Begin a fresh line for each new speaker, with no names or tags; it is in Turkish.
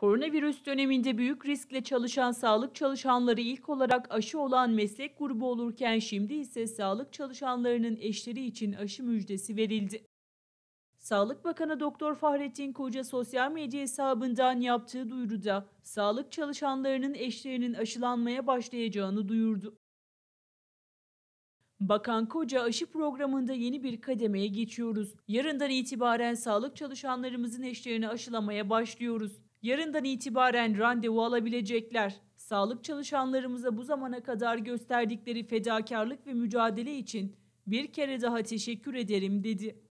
Koronavirüs döneminde büyük riskle çalışan sağlık çalışanları ilk olarak aşı olan meslek grubu olurken şimdi ise sağlık çalışanlarının eşleri için aşı müjdesi verildi. Sağlık Bakanı Doktor Fahrettin Koca sosyal medya hesabından yaptığı duyuruda sağlık çalışanlarının eşlerinin aşılanmaya başlayacağını duyurdu. Bakan Koca aşı programında yeni bir kademeye geçiyoruz. Yarından itibaren sağlık çalışanlarımızın eşlerini aşılamaya başlıyoruz. Yarından itibaren randevu alabilecekler. Sağlık çalışanlarımıza bu zamana kadar gösterdikleri fedakarlık ve mücadele için bir kere daha
teşekkür ederim dedi.